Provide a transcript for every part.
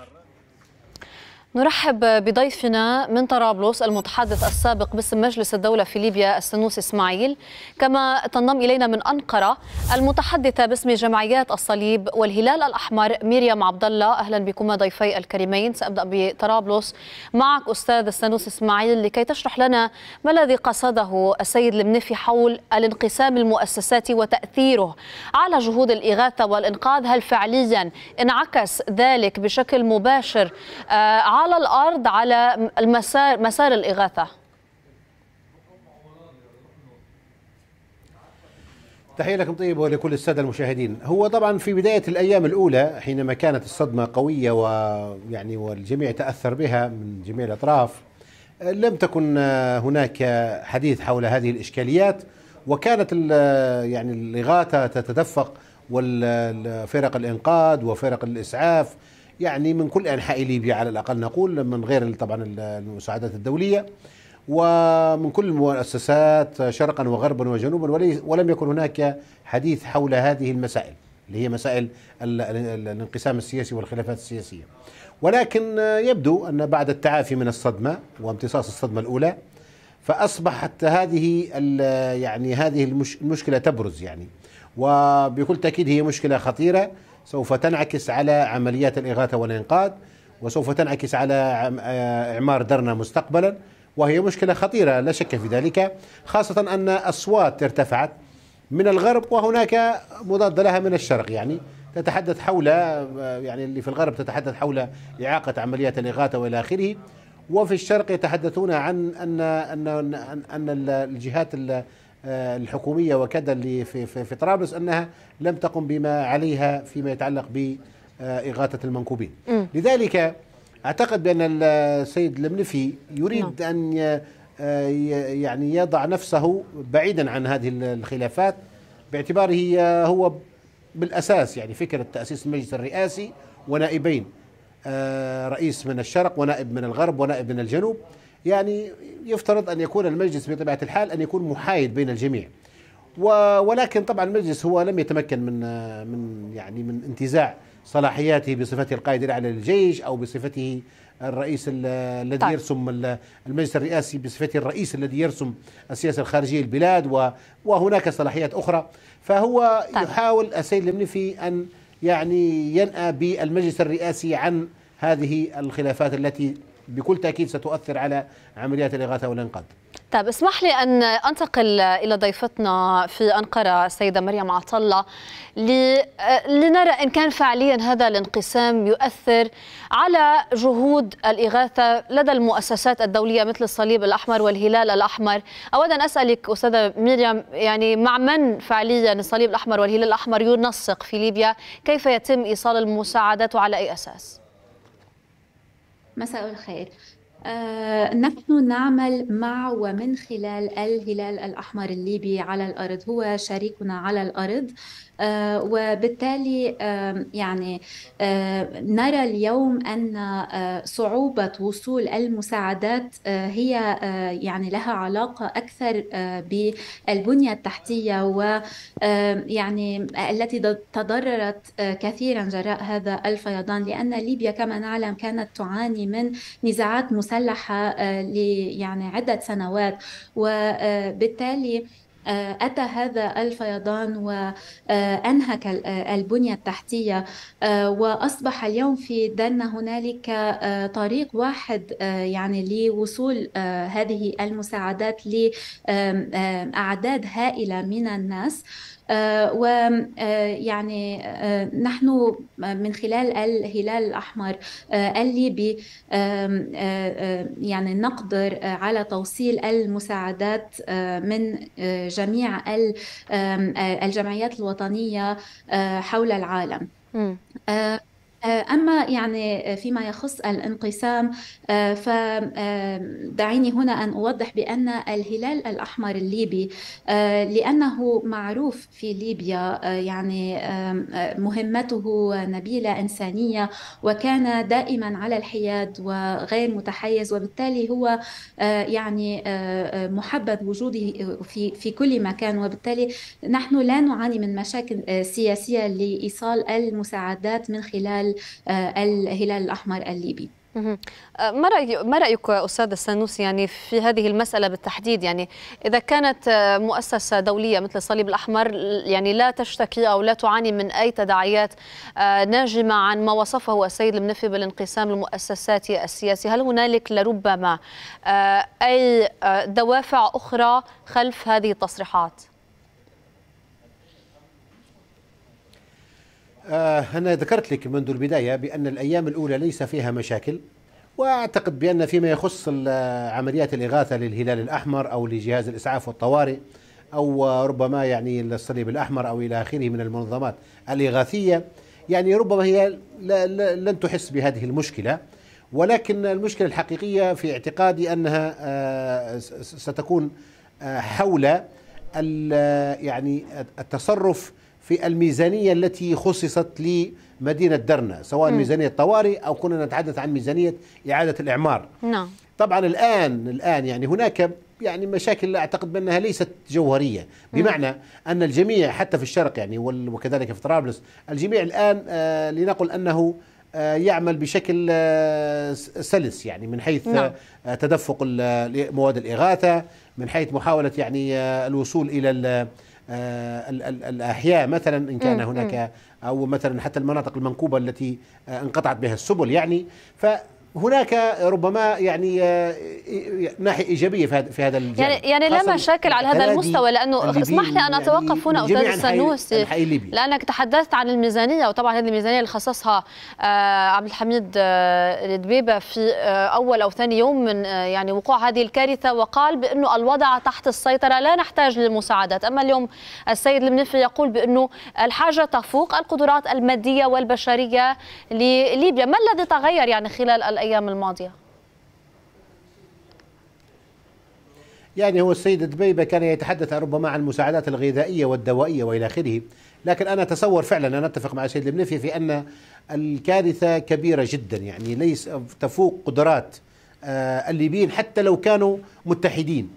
agarrar. نرحب بضيفنا من طرابلس المتحدث السابق باسم مجلس الدولة في ليبيا السنوس إسماعيل كما تنضم إلينا من أنقرة المتحدثة باسم جمعيات الصليب والهلال الأحمر ميريام عبد الله أهلا بكما ضيفي الكريمين سأبدأ بطرابلس معك أستاذ السنوس إسماعيل لكي تشرح لنا ما الذي قصده السيد المنفي حول الانقسام المؤسساتي وتأثيره على جهود الإغاثة والإنقاذ هل فعليا انعكس ذلك بشكل مباشر على آه، على الارض على المسار مسار الاغاثه تحية لكم طيب ولكل السادة المشاهدين هو طبعا في بداية الأيام الأولى حينما كانت الصدمة قوية ويعني والجميع تأثر بها من جميع الأطراف لم تكن هناك حديث حول هذه الإشكاليات وكانت يعني الإغاثة تتدفق والفرق الإنقاذ وفرق الإسعاف يعني من كل انحاء ليبيا على الاقل نقول من غير طبعا المساعدات الدوليه ومن كل المؤسسات شرقا وغربا وجنوبا ولم يكن هناك حديث حول هذه المسائل اللي هي مسائل الانقسام السياسي والخلافات السياسيه ولكن يبدو ان بعد التعافي من الصدمه وامتصاص الصدمه الاولى فاصبحت هذه يعني هذه المشكله تبرز يعني وبكل تاكيد هي مشكله خطيره سوف تنعكس على عمليات الإغاثة والإنقاذ وسوف تنعكس على آه، إعمار درنا مستقبلا وهي مشكلة خطيرة لا شك في ذلك خاصة أن أصوات ارتفعت من الغرب وهناك مضاد لها من الشرق يعني تتحدث حول آه، يعني اللي في الغرب تتحدث حول إعاقة عمليات الإغاثة وإلى آخره وفي الشرق يتحدثون عن أن أن أن الجهات آه، الحكوميه وكذا اللي في, في, في طرابلس انها لم تقم بما عليها فيما يتعلق باغاثه المنكوبين. م. لذلك اعتقد بان السيد المنفي يريد نعم. ان آه، يعني يضع نفسه بعيدا عن هذه الخلافات باعتباره هو بالاساس يعني فكره تاسيس المجلس الرئاسي ونائبين آه، رئيس من الشرق ونائب من الغرب ونائب من الجنوب يعني يفترض أن يكون المجلس بطبيعة الحال أن يكون محايد بين الجميع ولكن طبعا المجلس هو لم يتمكن من من يعني من انتزاع صلاحياته بصفته القائد الاعلى للجيش او بصفته الرئيس الذي طيب. يرسم المجلس الرئاسي بصفته الرئيس الذي يرسم السياسه الخارجيه للبلاد وهناك صلاحيات اخرى فهو طيب. يحاول السيد المنفي ان يعني ينأى بالمجلس الرئاسي عن هذه الخلافات التي بكل تأكيد ستؤثر على عمليات الإغاثة والإنقاذ طيب اسمح لي أن أنتقل إلى ضيفتنا في أنقرة السيدة مريم عطلة لنرى إن كان فعليا هذا الانقسام يؤثر على جهود الإغاثة لدى المؤسسات الدولية مثل الصليب الأحمر والهلال الأحمر أود أن أسألك أستاذة مريم يعني مع من فعليا الصليب الأحمر والهلال الأحمر ينسق في ليبيا كيف يتم إيصال المساعدات وعلى أي أساس؟ مساء الخير آه، نحن نعمل مع ومن خلال الهلال الأحمر الليبي على الأرض هو شريكنا على الأرض آه، وبالتالي يعني آه، نرى اليوم أن آه، صعوبة وصول المساعدات هي يعني لها علاقة أكثر بالبنية التحتية و يعني التي تضررت كثيرا جراء هذا الفيضان لأن ليبيا كما نعلم كانت تعاني من نزاعات مسلحة ل يعني عدة سنوات وبالتالي آه، أتى هذا الفيضان وأنهك البنية التحتية آه، وأصبح اليوم في دنا هنالك آه، طريق واحد يعني لوصول هذه المساعدات لأعداد هائلة من الناس آه، ويعني آه، آه، نحن من خلال الهلال الأحمر الليبي يعني نقدر على توصيل المساعدات من جميع الجمعيات الوطنية حول العالم آه، أما يعني آه، فيما يخص الانقسام آه، فدعيني هنا أن أوضح بأن الهلال الأحمر الليبي لأنه معروف في ليبيا يعني مهمته نبيلة إنسانية وكان دائما على الحياد وغير متحيز وبالتالي هو يعني محبب وجوده في في كل مكان وبالتالي نحن لا نعاني من مشاكل سياسية لإيصال المساعدات من خلال آه، الهلال الأحمر الليبي آه، ما رأي ما رأيك أستاذ السانوسي يعني في هذه المسألة بالتحديد يعني إذا كانت آه، مؤسسة دولية مثل الصليب الأحمر يعني لا تشتكي أو لا تعاني من أي تداعيات ناجمة عن ما وصفه السيد المنفي بالانقسام المؤسساتي السياسي هل هنالك لربما أي دوافع أخرى خلف هذه التصريحات؟ آه، أنا ذكرت لك منذ البداية بأن الأيام الأولى ليس فيها مشاكل وأعتقد بأن فيما يخص عمليات الإغاثة للهلال الأحمر أو لجهاز الإسعاف والطوارئ أو ربما يعني الصليب الأحمر أو إلى آخره من المنظمات الإغاثية يعني ربما هي لن تحس بهذه المشكلة ولكن المشكلة الحقيقية في اعتقادي أنها آه، ستكون آه، حول يعني التصرف في الميزانية التي خصصت لمدينة درنا سواء م. ميزانية طوارئ أو كنا نتحدث عن ميزانية إعادة الإعمار نعم طبعا الآن الآن يعني هناك يعني مشاكل أعتقد بأنها ليست جوهرية بمعنى م. أن الجميع حتى في الشرق يعني وكذلك في طرابلس الجميع الآن آه لنقل أنه آه، يعمل بشكل آه، سلس يعني من حيث نعم. آه، تدفق مواد الإغاثة من حيث محاولة يعني الوصول إلى آه، الاحياء مثلا ان كان هناك او مثلا حتى المناطق المنكوبه التي آه، انقطعت بها السبل يعني ف هناك ربما يعني آه، آه، ناحيه ايجابيه في هذا الجانب يعني يعني لا مشاكل على هذا المستوى لانه اسمح لي ان يعني اتوقف هنا استاذ السنوسي لانك تحدثت عن الميزانيه وطبعا هذه الميزانيه اللي خصصها آه، عبد الحميد الدبيبه في اول او ثاني يوم من يعني وقوع هذه الكارثه وقال بانه الوضع تحت السيطره لا نحتاج للمساعدات اما اليوم السيد المنفي يقول بانه الحاجه تفوق القدرات الماديه والبشريه لليبيا ما الذي تغير يعني خلال الأيام الماضية؟ يعني هو السيد دبيبة كان يتحدث ربما عن المساعدات الغذائية والدوائية وإلى آخره لكن أنا أتصور فعلا أنا أتفق مع السيد المنفي في أن الكارثة كبيرة جدا يعني ليس تفوق قدرات آه، الليبيين حتى لو كانوا متحدين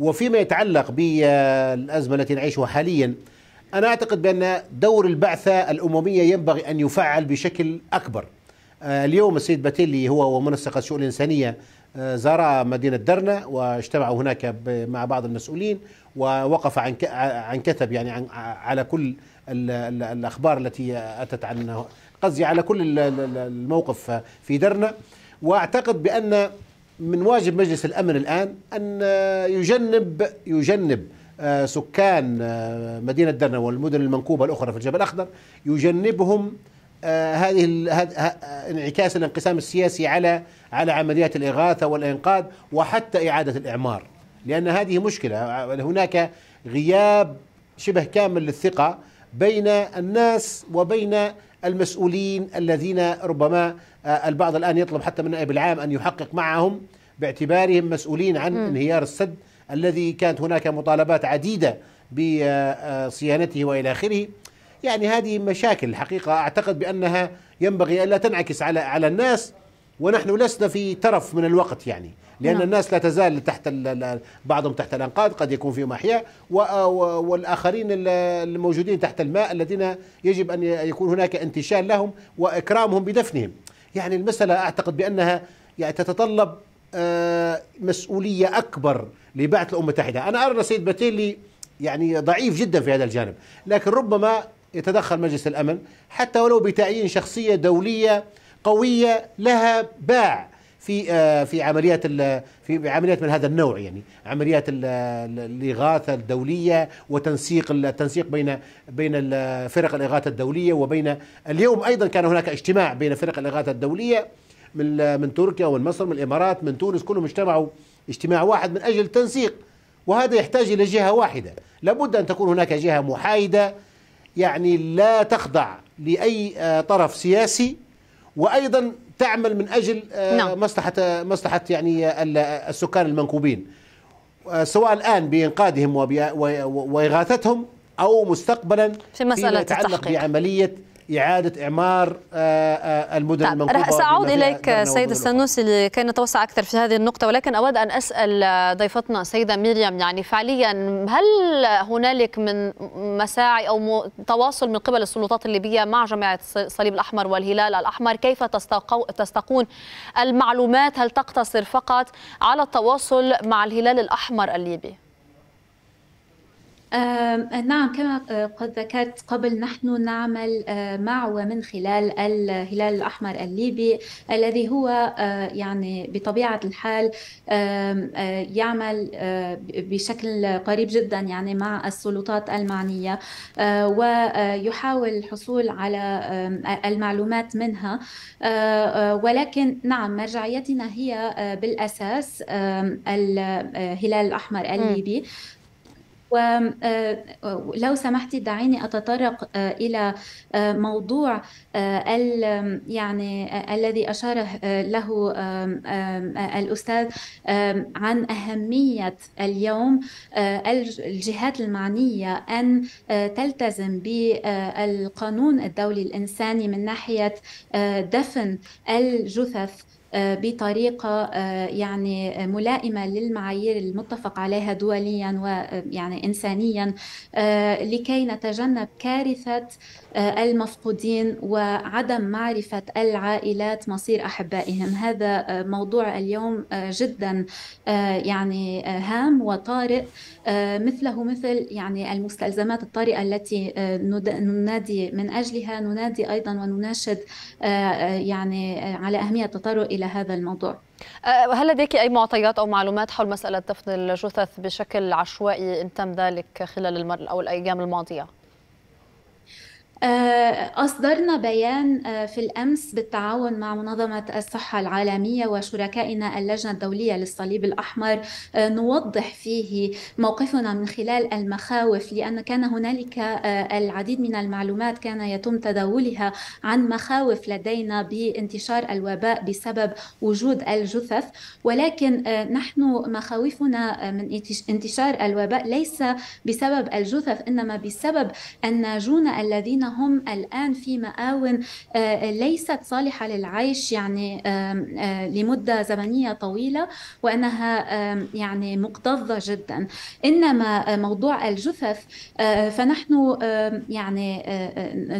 وفيما يتعلق بالأزمة التي نعيشها حاليا أنا أعتقد بأن دور البعثة الأممية ينبغي أن يفعل بشكل أكبر آه، اليوم السيد باتيلي هو ومنسق الشؤون الإنسانية آه، زار مدينة درنا واجتمعوا هناك مع بعض المسؤولين ووقف عن عن كتب يعني عن على كل الأخبار التي أتت عن قصدي على كل الموقف في درنا وأعتقد بأن من واجب مجلس الأمن الآن أن آه، يجنب يجنب سكان مدينة درنا والمدن المنكوبة الأخرى في الجبل الأخضر يجنبهم آه، هذه آه، انعكاس الانقسام السياسي على على عمليات الاغاثه والانقاذ وحتى اعاده الاعمار لان هذه مشكله هناك غياب شبه كامل للثقه بين الناس وبين المسؤولين الذين ربما آه، البعض الان يطلب حتى من النائب العام ان يحقق معهم باعتبارهم مسؤولين عن انهيار السد الذي كانت هناك مطالبات عديده بصيانته والى اخره يعني هذه مشاكل الحقيقة أعتقد بأنها ينبغي ألا تنعكس على على الناس ونحن لسنا في ترف من الوقت يعني لأن نعم. الناس لا تزال تحت بعضهم تحت الأنقاض قد يكون فيهم أحياء والآخرين الموجودين تحت الماء الذين يجب أن يكون هناك انتشال لهم وإكرامهم بدفنهم يعني المسألة أعتقد بأنها يعني تتطلب آه، مسؤولية أكبر لبعث الأمم المتحدة أنا أرى السيد باتيلي يعني ضعيف جدا في هذا الجانب لكن ربما يتدخل مجلس الامن حتى ولو بتعيين شخصيه دوليه قويه لها باع في آه، في عمليات في عمليات من هذا النوع يعني عمليات الاغاثه الدوليه وتنسيق التنسيق بين بين فرق الاغاثه الدوليه وبين اليوم ايضا كان هناك اجتماع بين فرق الاغاثه الدوليه من من تركيا ومن مصر من الامارات من تونس كلهم اجتمعوا اجتماع واحد من اجل التنسيق وهذا يحتاج الى جهه واحده لابد ان تكون هناك جهه محايده يعني لا تخضع لأي آه، طرف سياسي وأيضا تعمل من أجل آه، نعم. مصلحة مصلحة يعني آه، السكان المنكوبين سواء الآن بإنقاذهم وإغاثتهم أو مستقبلا في مسألة فيما يتعلق التحقيق. بعملية إعادة إعمار آه، آه، المدن طيب، المنقوبة سأعود إليك سيد السنوسي لكي نتوسع أكثر في هذه النقطة ولكن أود أن أسأل آه، ضيفتنا السيدة مريم يعني فعليا هل هنالك من مساعي أو تواصل من قبل السلطات الليبية مع جماعة الصليب الأحمر والهلال الأحمر كيف تستقون المعلومات هل تقتصر فقط على التواصل مع الهلال الأحمر الليبي؟ نعم كما آه، قد ذكرت قبل نحن نعمل آه، مع ومن خلال الهلال الأحمر الليبي الذي هو آه، يعني بطبيعة الحال يعمل بشكل قريب جدا يعني مع السلطات المعنية ويحاول الحصول على المعلومات منها ولكن نعم مرجعيتنا هي بالأساس الهلال الأحمر الليبي ولو آه، سمحتي دعيني أتطرق آه، إلى آه، موضوع يعني الذي أشار له الأستاذ عن أهمية اليوم الجهات المعنية أن تلتزم بالقانون الدولي الإنساني من ناحية دفن الجثث آه، بطريقه آه، يعني ملائمه للمعايير المتفق عليها دوليا ويعني آه، انسانيا لكي نتجنب كارثه المفقودين وعدم معرفه العائلات مصير احبائهم هذا موضوع اليوم جدا يعني هام وطارئ مثله مثل يعني المستلزمات الطارئه التي ننادي من اجلها ننادي ايضا ونناشد يعني على اهميه التطرق الى هذا الموضوع أه، هل لديك أي معطيات أو معلومات حول مسألة دفن الجثث بشكل عشوائي إن تم ذلك خلال المر أو الأيام الماضية؟ آه، أصدرنا بيان آه، في الأمس بالتعاون مع منظمة الصحة العالمية وشركائنا اللجنة الدولية للصليب الأحمر آه، نوضح فيه موقفنا من خلال المخاوف لأن كان هنالك العديد من المعلومات كان يتم تداولها عن مخاوف لدينا بانتشار الوباء بسبب وجود الجثث ولكن نحن مخاوفنا من انتشار الوباء ليس بسبب الجثث إنما بسبب الناجون الذين هم الآن في مآون آه، ليست صالحة للعيش يعني آه، لمدة زمنية طويلة وأنها يعني مكتظة جدا إنما آه، موضوع الجثث فنحن يعني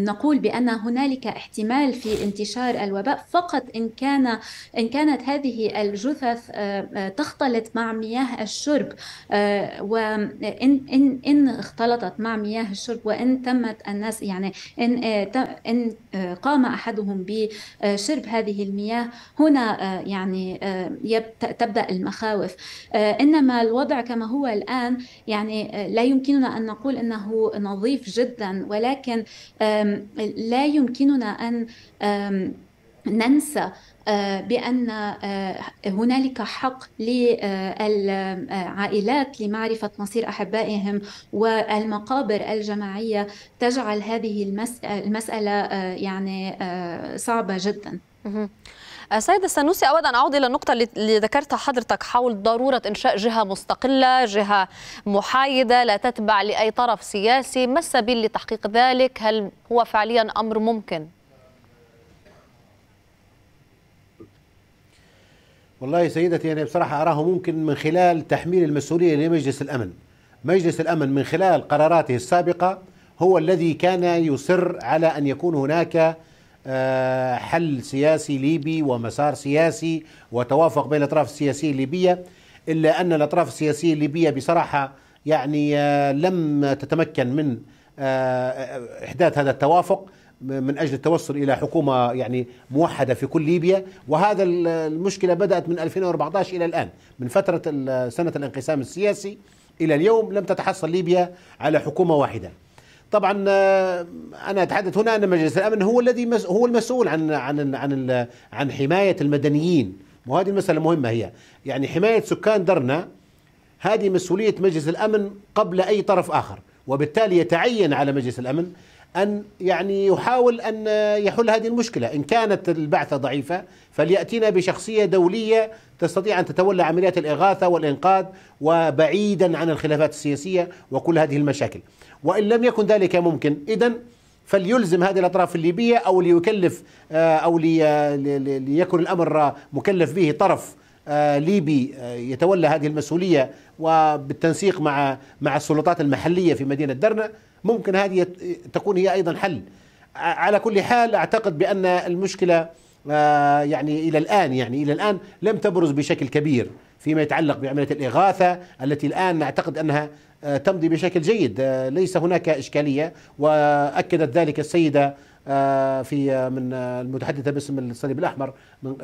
نقول بأن هنالك احتمال في انتشار الوباء فقط إن كان إن كانت هذه الجثث تختلط مع مياه الشرب وإن إن إن اختلطت مع مياه الشرب وإن تمت الناس يعني إن, آه، إن آه، قام أحدهم بشرب هذه المياه هنا آه، يعني تبدأ المخاوف إنما الوضع كما هو الآن يعني لا يمكننا أن نقول أنه نظيف جدا ولكن لا يمكننا أن ننسى آه، بأن آه، هنالك حق للعائلات لمعرفة مصير أحبائهم والمقابر الجماعية تجعل هذه المسألة آه، يعني صعبة جدا سيدة السنوسي أود أن أعود إلى النقطة اللي ذكرتها حضرتك حول ضرورة إنشاء جهة مستقلة جهة محايدة لا تتبع لأي طرف سياسي ما السبيل لتحقيق ذلك هل هو فعليا أمر ممكن؟ والله سيدتي أنا يعني بصراحة أراه ممكن من خلال تحميل المسؤولية لمجلس الأمن مجلس الأمن من خلال قراراته السابقة هو الذي كان يصر على أن يكون هناك آه، حل سياسي ليبي ومسار سياسي وتوافق بين الأطراف السياسية الليبية إلا أن الأطراف السياسية الليبية بصراحة يعني آه، لم تتمكن من آه، احداث هذا التوافق من اجل التوصل الى حكومه يعني موحده في كل ليبيا وهذا المشكله بدات من 2014 الى الان من فتره سنه الانقسام السياسي الى اليوم لم تتحصل ليبيا على حكومه واحده. طبعا آه، انا اتحدث هنا ان مجلس الامن هو الذي هو المسؤول عن عن عن عن حمايه المدنيين وهذه المساله مهمه هي يعني حمايه سكان درنا هذه مسؤوليه مجلس الامن قبل اي طرف اخر وبالتالي يتعين على مجلس الامن أن يعني يحاول أن يحل هذه المشكلة إن كانت البعثة ضعيفة فليأتينا بشخصية دولية تستطيع أن تتولى عمليات الإغاثة والإنقاذ وبعيدا عن الخلافات السياسية وكل هذه المشاكل وإن لم يكن ذلك ممكن إذا فليلزم هذه الأطراف الليبية أو ليكلف آه، أو آه، ليكن الأمر مكلف به طرف آه، ليبي آه، يتولى هذه المسؤوليه وبالتنسيق مع مع السلطات المحليه في مدينه درنا ممكن هذه تكون هي ايضا حل على كل حال اعتقد بان المشكله آه، يعني الى الان يعني الى الان لم تبرز بشكل كبير فيما يتعلق بعمليه الاغاثه التي الان نعتقد انها تمضي بشكل جيد ليس هناك اشكاليه واكدت ذلك السيده آه، في آه، من آه، المتحدثه باسم الصليب الاحمر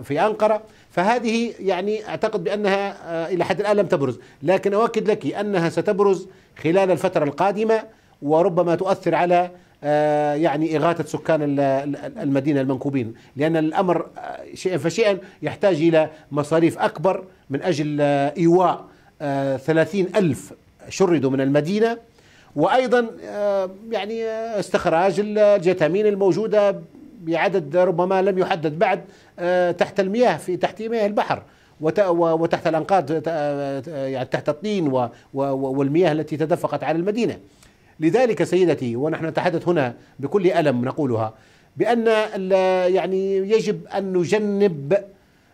في انقره فهذه يعني اعتقد بانها الى حد الان لم تبرز لكن اؤكد لك انها ستبرز خلال الفتره القادمه وربما تؤثر على يعني إغاثة سكان المدينة المنكوبين لأن الأمر شيئا فشيئا يحتاج إلى مصاريف أكبر من أجل إيواء ثلاثين ألف شردوا من المدينة وايضا آه، يعني آه، استخراج الجيتامين الموجوده بعدد ربما لم يحدد بعد آه، تحت المياه في تحت مياه البحر وتحت الانقاض يعني تحت الطين والمياه التي تدفقت على المدينه. لذلك سيدتي ونحن نتحدث هنا بكل الم نقولها بان يعني يجب ان نجنب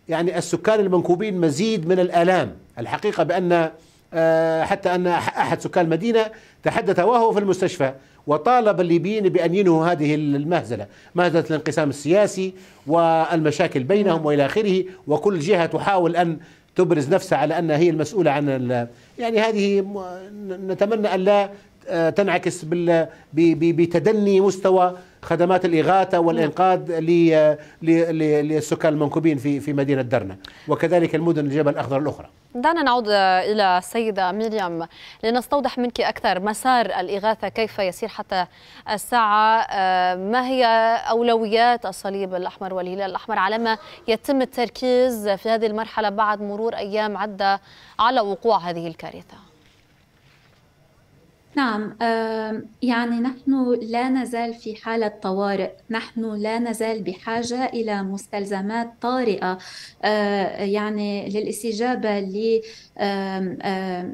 يعني السكان المنكوبين مزيد من الالام، الحقيقه بان آه، حتى أن أحد سكان المدينة تحدث وهو في المستشفى وطالب الليبيين بأن ينهوا هذه المهزلة مهزلة الانقسام السياسي والمشاكل بينهم وإلى آخره وكل جهة تحاول أن تبرز نفسها على أنها هي المسؤولة عن يعني هذه نتمنى أن لا آه، تنعكس بتدني مستوى خدمات الإغاثة والإنقاذ للسكان آه، المنكوبين في في مدينة درنا وكذلك المدن الجبل الأخضر الأخرى دعنا نعود إلى السيدة ميريام لنستوضح منك أكثر مسار الإغاثة كيف يسير حتى الساعة آه، ما هي أولويات الصليب الأحمر والهلال الأحمر على ما يتم التركيز في هذه المرحلة بعد مرور أيام عدة على وقوع هذه الكارثة نعم يعني نحن لا نزال في حالة طوارئ نحن لا نزال بحاجة إلى مستلزمات طارئة آه، يعني للاستجابة ل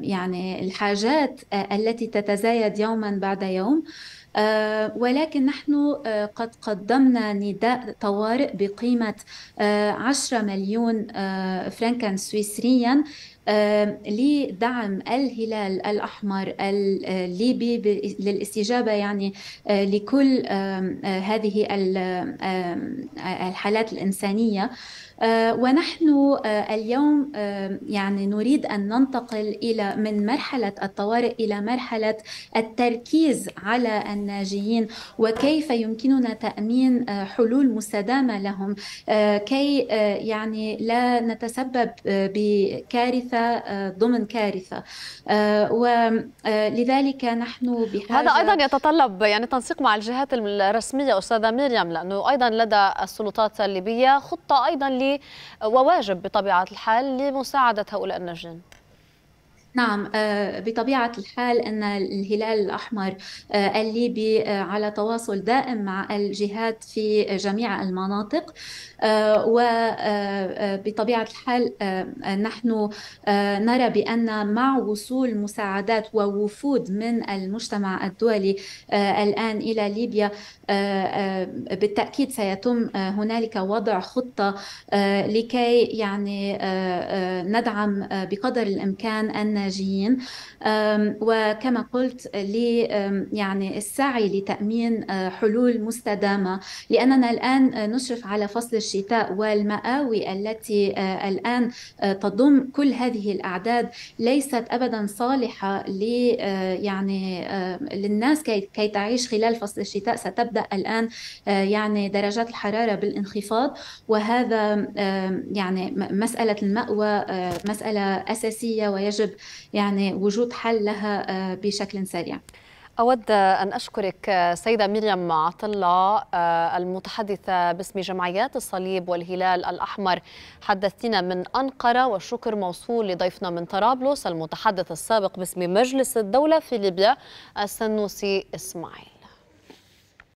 يعني الحاجات التي تتزايد يوما بعد يوم آه، ولكن نحن آه، قد قدمنا نداء طوارئ بقيمة 10 مليون فرنكا سويسريا لدعم الهلال الأحمر آه، الليبي للاستجابة يعني آه، لكل آه، هذه الحالات الإنسانية آه، ونحن آه، اليوم آه، يعني نريد أن ننتقل إلى من مرحلة الطوارئ إلى مرحلة التركيز على الناجيين وكيف يمكننا تأمين حلول مستدامة لهم كي يعني لا نتسبب بكارثة ضمن كارثة ولذلك نحن بحاجة هذا أيضا يتطلب يعني تنسيق مع الجهات الرسمية أستاذة ميريام لأنه أيضا لدى السلطات الليبية خطة أيضا وواجب بطبيعة الحال لمساعدة هؤلاء الناجين نعم آه، بطبيعة الحال أن الهلال الأحمر آه، الليبي آه، على تواصل دائم مع الجهات في جميع المناطق وبطبيعة الحال نحن نرى بأن مع وصول مساعدات ووفود من المجتمع الدولي الآن إلى ليبيا بالتأكيد سيتم هنالك وضع خطة لكي يعني ندعم بقدر الإمكان أن الناجين وكما قلت يعني السعي لتامين حلول مستدامه لاننا الان نشرف على فصل الشتاء والمآوي التي الان تضم كل هذه الاعداد ليست ابدا صالحه لي يعني للناس كي تعيش خلال فصل الشتاء ستبدا الان يعني درجات الحراره بالانخفاض وهذا يعني مساله المأوى مساله اساسيه ويجب يعني وجود حل لها آه، بشكل سريع أود أن أشكرك آه، سيدة مريم عطلة آه، المتحدثة باسم جمعيات الصليب والهلال الأحمر حدثتنا من أنقرة والشكر موصول لضيفنا من طرابلس المتحدث السابق باسم مجلس الدولة في ليبيا السنوسي إسماعيل